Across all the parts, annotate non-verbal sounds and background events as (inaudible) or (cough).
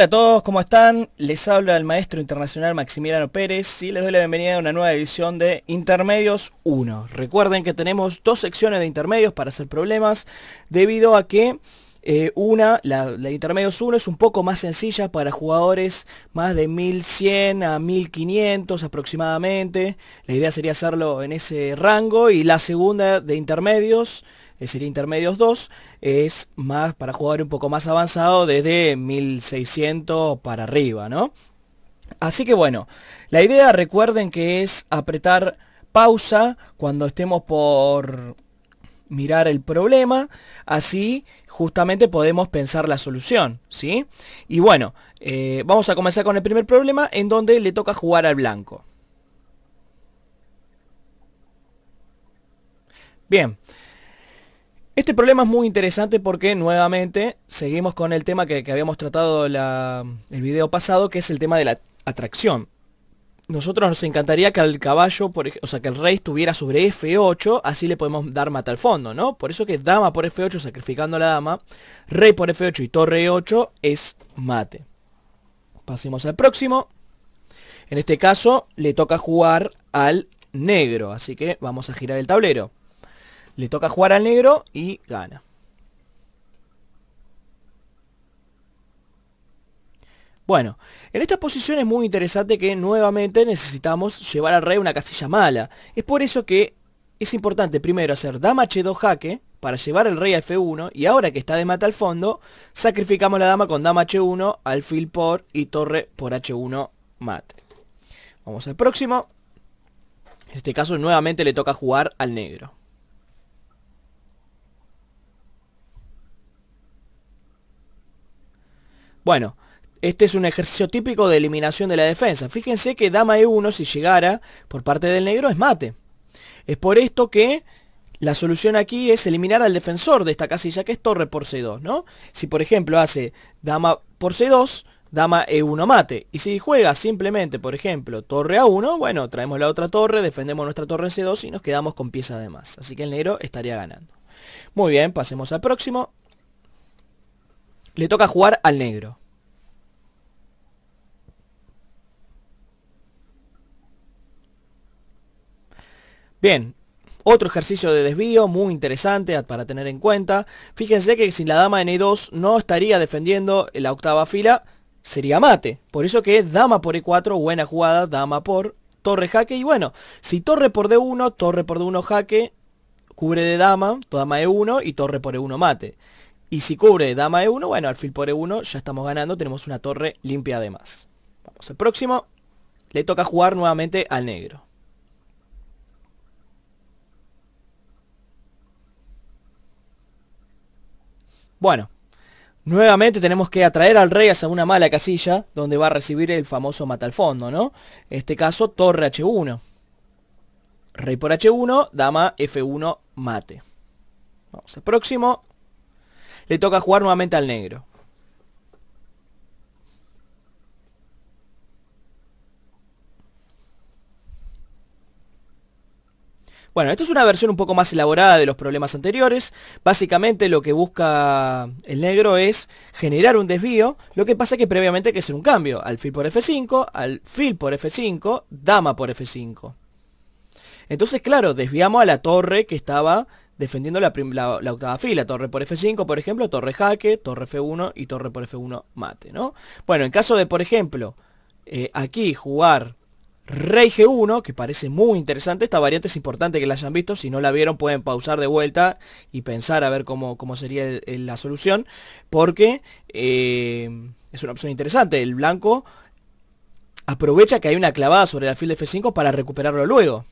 Hola a todos, ¿cómo están? Les habla el maestro internacional Maximiliano Pérez y les doy la bienvenida a una nueva edición de Intermedios 1. Recuerden que tenemos dos secciones de intermedios para hacer problemas debido a que eh, una, la, la intermedios 1 es un poco más sencilla para jugadores más de 1100 a 1500 aproximadamente. La idea sería hacerlo en ese rango y la segunda de intermedios es sería Intermedios 2, es más para jugar un poco más avanzado desde 1600 para arriba, ¿no? Así que bueno, la idea recuerden que es apretar pausa cuando estemos por mirar el problema, así justamente podemos pensar la solución, ¿sí? Y bueno, eh, vamos a comenzar con el primer problema en donde le toca jugar al blanco. Bien, este problema es muy interesante porque nuevamente seguimos con el tema que, habíamos tratado el video pasado, que es el tema de la atracción. Nosotros nos encantaría que el caballo, por, o sea, que el rey estuviera sobre F8, así le podemos dar mata al fondo, ¿no? Por eso que dama por F8 sacrificando a la dama, rey por F8 y torre E8 es mate. Pasemos al próximo. En este caso le toca jugar al negro, así que vamos a girar el tablero. Le toca jugar al negro y gana. Bueno, en esta posición es muy interesante que nuevamente necesitamos llevar al rey una casilla mala. Es por eso que es importante primero hacer dama h2 jaque para llevar el rey a f1 y ahora que está de mata al fondo, sacrificamos la dama con dama h1, alfil por y torre por h1 mate. Vamos al próximo. En este caso nuevamente le toca jugar al negro. Bueno, este es un ejercicio típico de eliminación de la defensa. Fíjense que dama e1 si llegara por parte del negro es mate. Es por esto que la solución aquí es eliminar al defensor de esta casilla que es torre por c2, ¿no? Si por ejemplo hace dama por c2, dama e1 mate. Y si juega simplemente, por ejemplo, torre a 1, bueno, traemos la otra torre, defendemos nuestra torre en c2 y nos quedamos con pieza de más. Así que el negro estaría ganando. Muy bien, pasemos al próximo. Le toca jugar al negro. Bien, otro ejercicio de desvío muy interesante para tener en cuenta. Fíjense que si la dama en E2 no estaría defendiendo la octava fila, sería mate. Por eso que dama por E4, buena jugada, dama por torre jaque. Y bueno, si torre por D1, torre por D1 jaque, cubre de dama, dama E1 y torre por E1 mate. Y si cubre dama E1, bueno, alfil por E1 ya estamos ganando, tenemos una torre limpia además. Vamos al próximo. Le toca jugar nuevamente al negro. Bueno, nuevamente tenemos que atraer al rey hacia una mala casilla, donde va a recibir el famoso mata al fondo, ¿no? En este caso, torre H1. Rey por H1, dama F1, mate. Vamos al próximo. Le toca jugar nuevamente al negro. Bueno, esto es una versión un poco más elaborada de los problemas anteriores. Básicamente lo que busca el negro es generar un desvío. Lo que pasa es que previamente hay que hacer un cambio. Alfil por F5, alfil por F5, dama por F5. Entonces, claro, desviamos a la torre que estaba defendiendo la, octava fila. Torre por F5, por ejemplo, torre jaque, torre F1 y torre por F1 mate, ¿no? Bueno, en caso de, por ejemplo, eh, aquí jugar Rey G1, que parece muy interesante, esta variante es importante que la hayan visto, si no la vieron pueden pausar de vuelta y pensar a ver cómo, sería la solución, porque eh, es una opción interesante, el blanco aprovecha que hay una clavada sobre el alfil de F5 para recuperarlo luego.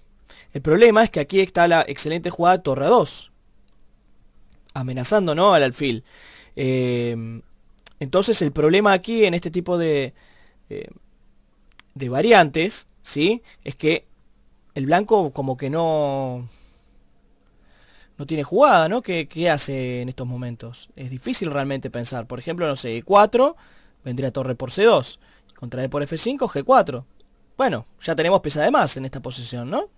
El problema es que aquí está la excelente jugada torre 2, amenazando ¿no? al alfil. Em, entonces el problema aquí en este tipo de, eh, de variantes ¿sí? Es que el blanco como que no... No tiene jugada, ¿no? ¿Qué, qué hace en estos momentos? Es difícil realmente pensar. Por ejemplo, no sé, E4, vendría torre por C2. Contra E por F5, G4. Bueno, ya tenemos pieza de más en esta posición, ¿no?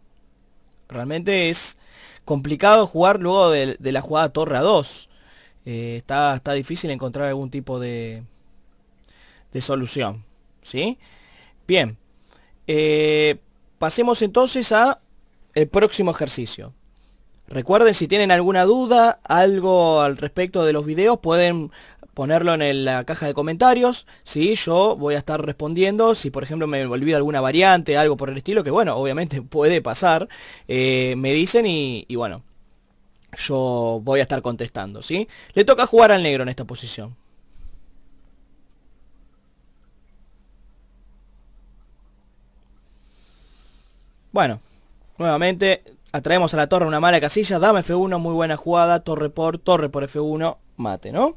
Realmente es complicado jugar luego de, la jugada torre a 2. Eh, está, difícil encontrar algún tipo de, de solución. ¿Sí? Bien, eh, pasemos entonces a el próximo ejercicio. Recuerden, si tienen alguna duda, algo al respecto de los videos, pueden ponerlo en la caja de comentarios. ¿sí? Yo voy a estar respondiendo. Si por ejemplo me olvido alguna variante, algo por el estilo, que bueno, obviamente (laughs) puede pasar, eh, me dicen y, bueno, yo voy a estar contestando. ¿sí? Le toca jugar al negro en esta posición. Bueno, nuevamente atraemos a la torre una mala casilla. Dama F1, muy buena jugada. Torre por torre por F1, mate, ¿no?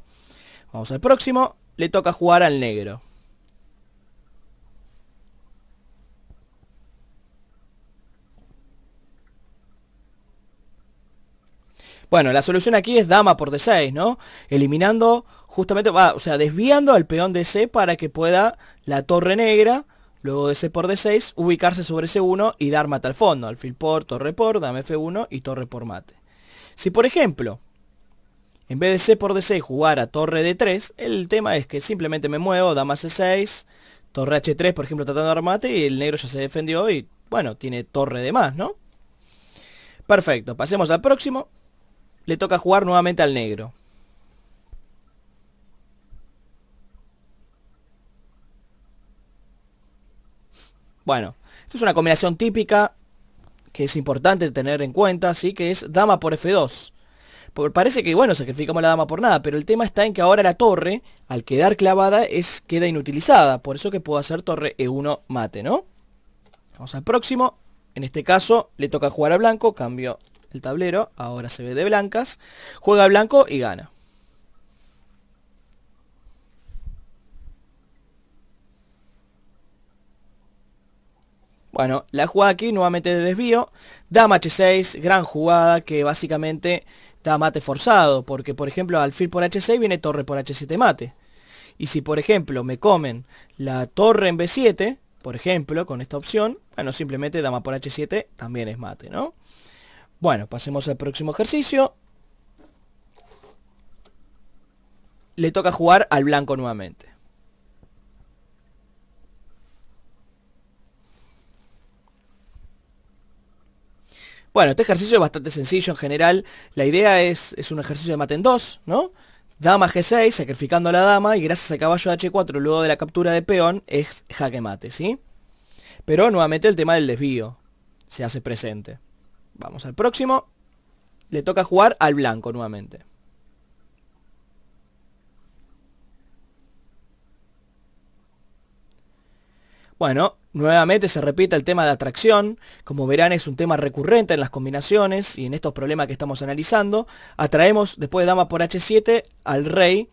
Vamos al próximo. Le toca jugar al negro. Bueno, la solución aquí es dama por d6, ¿no? Eliminando justamente, o sea, desviando al peón de c para que pueda la torre negra Luego de C por D6, ubicarse sobre C1 y dar mate al fondo. Alfil por, torre por, dame F1 y torre por mate. Si por ejemplo, en vez de C por D6 jugar a torre D3, el tema es que simplemente me muevo, dama C6, torre H3 por ejemplo tratando de dar mate y el negro ya se defendió y bueno, tiene torre de más, ¿no? Perfecto, pasemos al próximo. Le toca jugar nuevamente al negro. Bueno, esta es una combinación típica que es importante tener en cuenta, así Que es dama por F2. parece que, bueno, sacrificamos la dama por nada, pero el tema está en que ahora la torre, al quedar clavada, es, queda inutilizada. Por eso que puedo hacer torre E1 mate, ¿no? Vamos al próximo. En este caso, le toca jugar a blanco, cambio el tablero, ahora se ve de blancas. Juega a blanco y gana. Bueno, la jugada aquí nuevamente de desvío. Dama H6, gran jugada que básicamente da mate forzado. Porque por ejemplo al alfil por H6 viene torre por H7 mate. Y si por ejemplo me comen la torre en B7, por ejemplo, con esta opción, bueno, simplemente dama por H7 también es mate, ¿no? Bueno, pasemos al próximo ejercicio. Le toca jugar al blanco nuevamente. Bueno, este ejercicio es bastante sencillo en general. La idea es, es un ejercicio de mate en 2, ¿no? Dama G6, sacrificando a la dama, y gracias a caballo H4 luego de la captura de peón, es jaque mate, ¿sí? Pero nuevamente el tema del desvío se hace presente. Vamos al próximo. Le toca jugar al blanco nuevamente. Bueno, Nuevamente se repite el tema de atracción, como verán es un tema recurrente en las combinaciones y en estos problemas que estamos analizando. Atraemos después de dama por h7 al rey,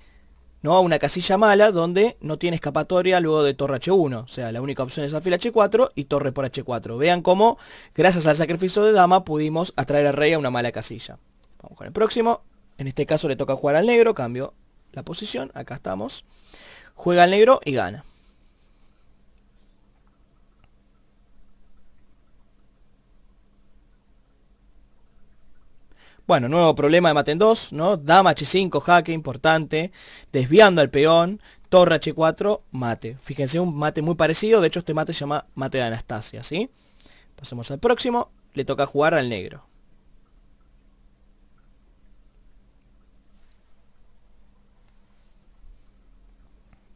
¿no? a una casilla mala donde no tiene escapatoria luego de torre h1, o sea, la única opción es alfil h4 y torre por h4. Vean cómo, gracias al sacrificio de dama, pudimos atraer al rey a una mala casilla. Vamos con el próximo, en este caso le toca jugar al negro, cambio la posición, acá estamos. Juega al negro y gana. Bueno, nuevo problema de mate en 2, ¿no? Dama H5, jaque, importante. Desviando al peón. Torre H4, mate. Fíjense, un mate muy parecido. De hecho, este mate se llama mate de Anastasia, ¿sí? Pasemos al próximo. Le toca jugar al negro.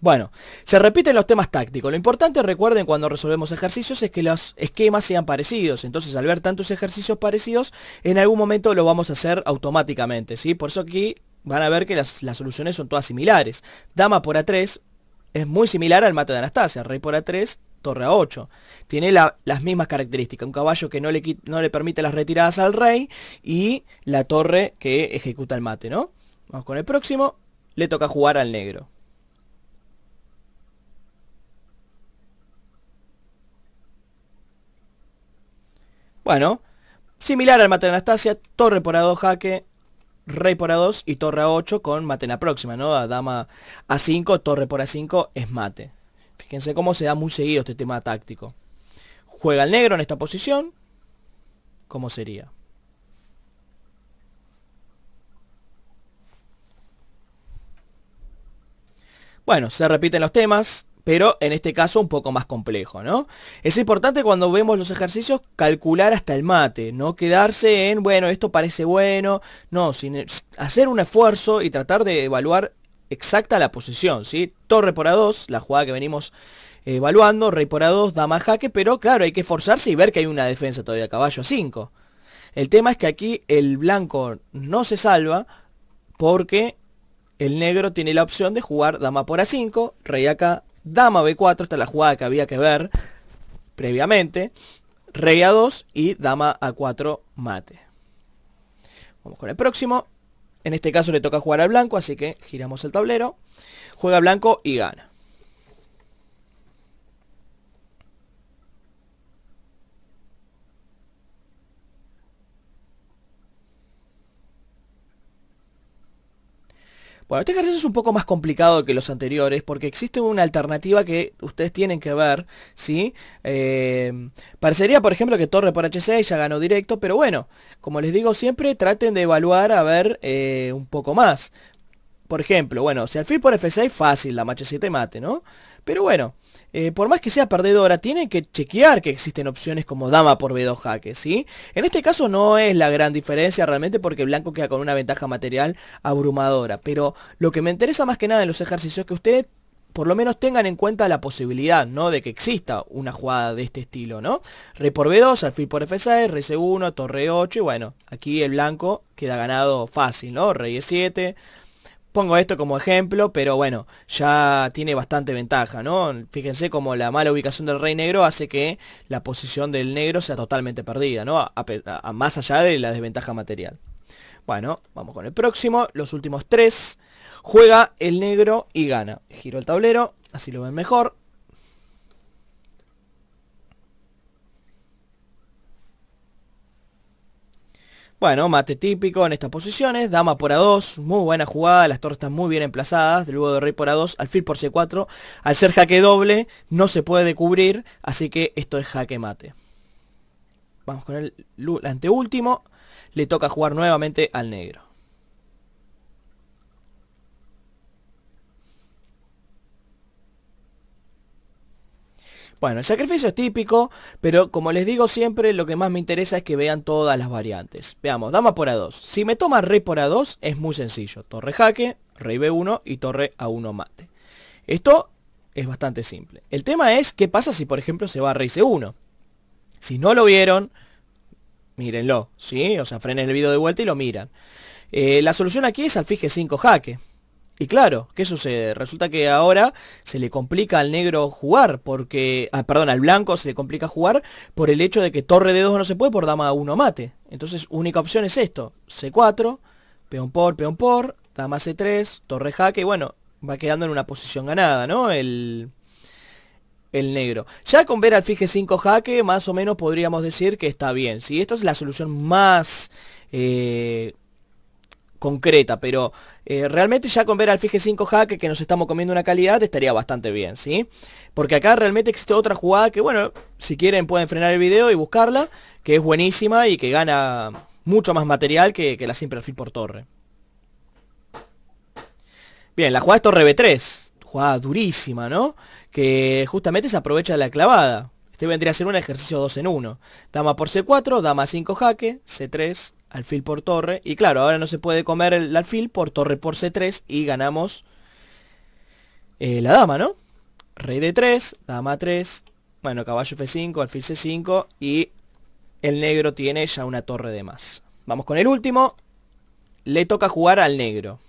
Bueno, se repiten los temas tácticos. Lo importante, recuerden, cuando resolvemos ejercicios es que los esquemas sean parecidos. Entonces, al ver tantos ejercicios parecidos, en algún momento lo vamos a hacer automáticamente, ¿sí? Por eso aquí van a ver que las, soluciones son todas similares. Dama por A3 es muy similar al mate de Anastasia. Rey por A3 torre a 8. Tiene las mismas características. Un caballo que no le, no le permite las retiradas al rey y la torre que ejecuta el mate, ¿no? Vamos con el próximo. Le toca jugar al negro. Bueno, similar al mate Anastasia, torre por A2 jaque, rey por A2 y torre A8 con mate en la próxima, ¿no? A dama A5, torre por A5 es mate. Fíjense cómo se da muy seguido este tema táctico. Juega el negro en esta posición. ¿Cómo sería? Bueno, se repiten los temas pero en este caso un poco más complejo, ¿no? Es importante cuando vemos los ejercicios calcular hasta el mate, no quedarse en, bueno, esto parece bueno, no, sin, hacer un esfuerzo y tratar de evaluar exacta la posición, ¿sí? Torre por A2, la jugada que venimos evaluando, rey por A2, dama jaque, pero claro, hay que esforzarse y ver que hay una defensa todavía, caballo a 5. El tema es que aquí el blanco no se salva porque el negro tiene la opción de jugar dama por A5, rey acá, dama b4, esta es la jugada que había que ver previamente, rey a2 y dama a4 mate. Vamos con el próximo. En este caso le toca jugar al blanco, así que giramos el tablero. Juega blanco y gana. Bueno, este ejercicio es un poco más complicado que los anteriores porque existe una alternativa que ustedes tienen que ver, ¿sí? Eh, parecería, por ejemplo, que Torre por H6 ya ganó directo, pero bueno, como les digo siempre, traten de evaluar a ver eh, un poco más. Por ejemplo, bueno, si alfil por F6, fácil, la mache 7 mate, ¿no? Pero bueno, eh, por más que sea perdedora, tiene que chequear que existen opciones como dama por b2 jaque, ¿sí? En este caso no es la gran diferencia realmente porque blanco queda con una ventaja material abrumadora, pero lo que me interesa más que nada en los ejercicios es que ustedes por lo menos tengan en cuenta la posibilidad, ¿no? De que exista una jugada de este estilo, ¿no? Rey por B2, alfil por F6, rey C1, torre 8 y bueno, aquí el blanco queda ganado fácil, ¿no? Rey E7, Pongo esto como ejemplo, pero bueno, ya tiene bastante ventaja, ¿no? Fíjense como la mala ubicación del rey negro hace que la posición del negro sea totalmente perdida, ¿no? más allá de la desventaja material. Bueno, vamos con el próximo, los últimos tres. Juega el negro y gana. Giro el tablero, así lo ven mejor. Bueno, mate típico en estas posiciones, dama por A2, muy buena jugada, las torres están muy bien emplazadas, luego de rey por A2, alfil por C4, al ser jaque doble no se puede cubrir, así que esto es jaque mate. Vamos con el anteúltimo, le toca jugar nuevamente al negro. Bueno, el sacrificio es típico, pero como les digo siempre, lo que más me interesa es que vean todas las variantes. Veamos, dama por A2. Si me toma rey por A2, es muy sencillo. Torre jaque, rey B1 y torre A1 mate. Esto es bastante simple. El tema es, ¿qué pasa si por ejemplo se va rey C1? Si no lo vieron, mírenlo, ¿sí? O sea, frenen el video de vuelta y lo miran. Eh, la solución aquí es alfije 5 jaque. Y claro, ¿qué sucede? Resulta que ahora se le complica al negro jugar, porque, ah, perdón, al blanco se le complica jugar por el hecho de que torre de 2 no se puede por dama 1 mate. Entonces, única opción es esto, C4, peón por, peón por, dama C3, torre jaque, y bueno, va quedando en una posición ganada, ¿no? El, el negro. Ya con ver al fije 5 jaque, más o menos podríamos decir que está bien, si Esta es la solución más... Eh, concreta, pero eh, realmente ya con ver al Fije 5 hack que nos estamos comiendo una calidad estaría bastante bien, ¿sí? Porque acá realmente existe otra jugada que, bueno, si quieren pueden frenar el video y buscarla, que es buenísima y que gana mucho más material que, la simple alfil por torre. Bien, la jugada es torre B3, jugada durísima, ¿no? Que justamente se aprovecha de la clavada. Este vendría a ser un ejercicio 2 en 1. Dama por C4, dama 5 jaque, C3, alfil por torre. Y claro, ahora no se puede comer el alfil por torre por C3 y ganamos eh, la dama, ¿no? Rey D3, dama 3, bueno, caballo F5, alfil C5 y el negro tiene ya una torre de más. Vamos con el último. Le toca jugar al negro.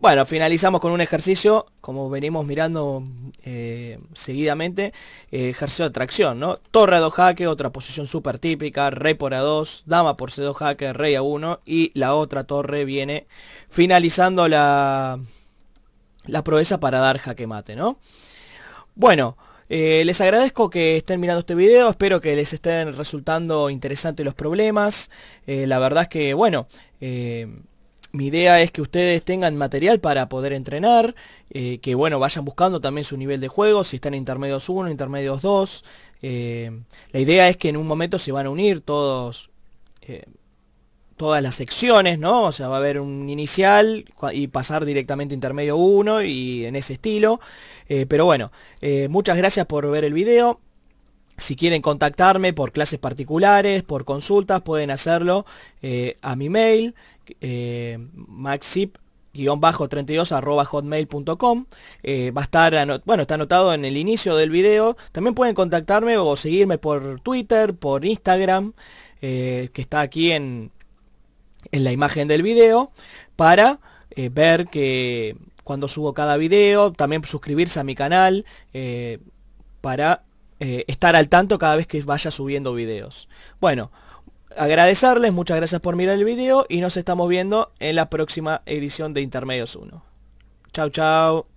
Bueno, finalizamos con un ejercicio, como venimos mirando eh, seguidamente, eh, ejercicio de tracción, ¿no? Torre a 2 jaque, otra posición súper típica, rey por A2, dama por C2 jaque, rey a 1 y la otra torre viene finalizando la, la proeza para dar jaque mate, ¿no? Bueno, eh, les agradezco que estén mirando este video, espero que les estén resultando interesantes los problemas. la verdad es que, bueno, mi idea es que ustedes tengan material para poder entrenar, eh, que bueno, vayan buscando también su nivel de juego, si están en intermedios 1, intermedios 2. Eh, la idea es que en un momento se van a unir todos, eh, todas las secciones, ¿no? O sea, va a haber un inicial y pasar directamente a intermedio 1 y en ese estilo. pero bueno, muchas gracias por ver el video. Si quieren contactarme por clases particulares, por consultas, pueden hacerlo a mi mail eh, maxip guión bajo 32 arroba hotmail.com eh, va a estar bueno está anotado en el inicio del video también pueden contactarme o seguirme por twitter por instagram eh, que está aquí en en la imagen del video para eh, ver que cuando subo cada video también suscribirse a mi canal para estar al tanto cada vez que vaya subiendo videos bueno agradecerles, muchas gracias por mirar el video y nos estamos viendo en la próxima edición de Intermedios 1. Chao, chao.